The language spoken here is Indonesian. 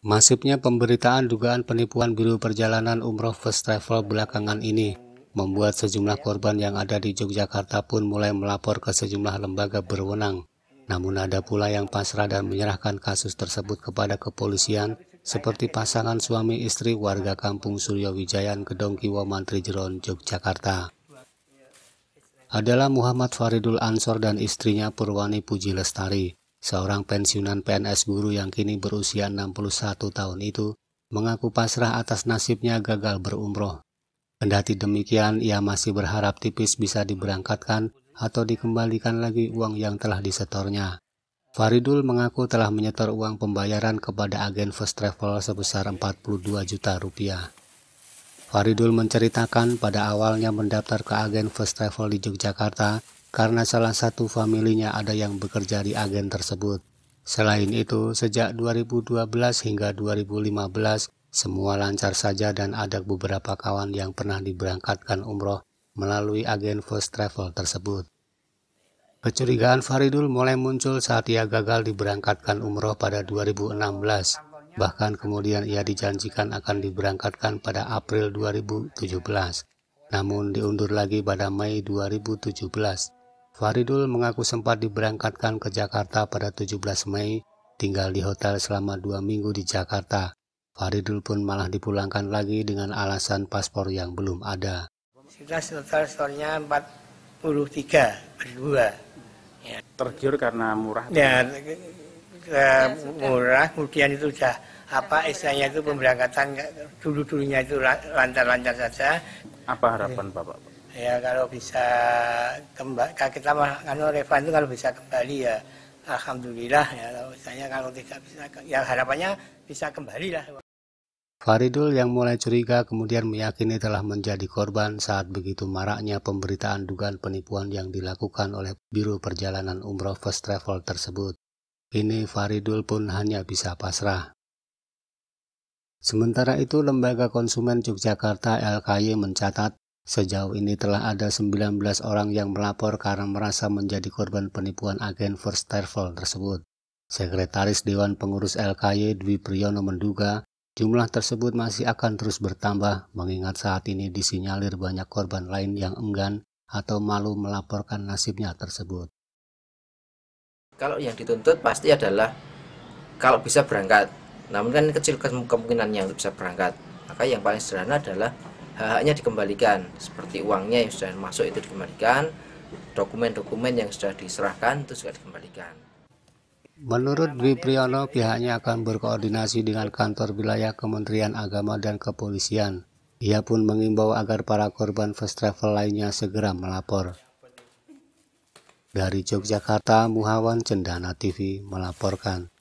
Masifnya pemberitaan dugaan penipuan biru perjalanan umroh first travel belakangan ini membuat sejumlah korban yang ada di Yogyakarta pun mulai melapor ke sejumlah lembaga berwenang. Namun ada pula yang pasrah dan menyerahkan kasus tersebut kepada kepolisian seperti pasangan suami istri warga kampung Suryawijayan Kedongkiwo, Kiwo Mantri Jeron, Yogyakarta. Adalah Muhammad Faridul Ansor dan istrinya Purwani Puji Lestari. Seorang pensiunan PNS guru yang kini berusia 61 tahun itu mengaku pasrah atas nasibnya gagal berumroh. Kendati demikian, ia masih berharap tipis bisa diberangkatkan atau dikembalikan lagi uang yang telah disetornya. Faridul mengaku telah menyetor uang pembayaran kepada agen first travel sebesar 42 juta rupiah. Faridul menceritakan pada awalnya mendaftar ke agen first travel di Yogyakarta karena salah satu familinya ada yang bekerja di agen tersebut. Selain itu, sejak 2012 hingga 2015, semua lancar saja dan ada beberapa kawan yang pernah diberangkatkan umroh melalui agen first travel tersebut. Kecurigaan Faridul mulai muncul saat ia gagal diberangkatkan umroh pada 2016. Bahkan kemudian ia dijanjikan akan diberangkatkan pada April 2017. Namun diundur lagi pada Mei 2017. Faridul mengaku sempat diberangkatkan ke Jakarta pada 17 Mei, tinggal di hotel selama dua minggu di Jakarta. Faridul pun malah dipulangkan lagi dengan alasan paspor yang belum ada. Sudah total stornya 43 berdua. Ya. Tergiur karena murah. Ya, ya murah, kemudian itu sudah apa istilahnya itu pemberangkatan dulu dulunya itu lancar-lancar saja. Apa harapan ya. bapak? ya kalau bisa kembali kita mah kalau Revan itu kalau bisa kembali ya alhamdulillah ya kalau misalnya kalau tidak bisa ya harapannya bisa kembali lah Faridul yang mulai curiga kemudian meyakini telah menjadi korban saat begitu maraknya pemberitaan dugaan penipuan yang dilakukan oleh Biro Perjalanan Umroh First Travel tersebut. ini Faridul pun hanya bisa pasrah. Sementara itu, Lembaga Konsumen Yogyakarta LKY mencatat Sejauh ini telah ada 19 orang yang melapor karena merasa menjadi korban penipuan agen First Travel tersebut. Sekretaris Dewan Pengurus LKY Dwi Priyono menduga jumlah tersebut masih akan terus bertambah mengingat saat ini disinyalir banyak korban lain yang enggan atau malu melaporkan nasibnya tersebut. Kalau yang dituntut pasti adalah kalau bisa berangkat. Namun kan kecil kemungkinannya untuk bisa berangkat. Maka yang paling sederhana adalah hak-haknya dikembalikan seperti uangnya yang sudah masuk itu dikembalikan dokumen-dokumen yang sudah diserahkan itu juga dikembalikan Menurut Dwi Priyono, pihaknya akan berkoordinasi dengan kantor wilayah Kementerian Agama dan Kepolisian. Ia pun mengimbau agar para korban first travel lainnya segera melapor. Dari Yogyakarta, Muhawan Cendana TV melaporkan.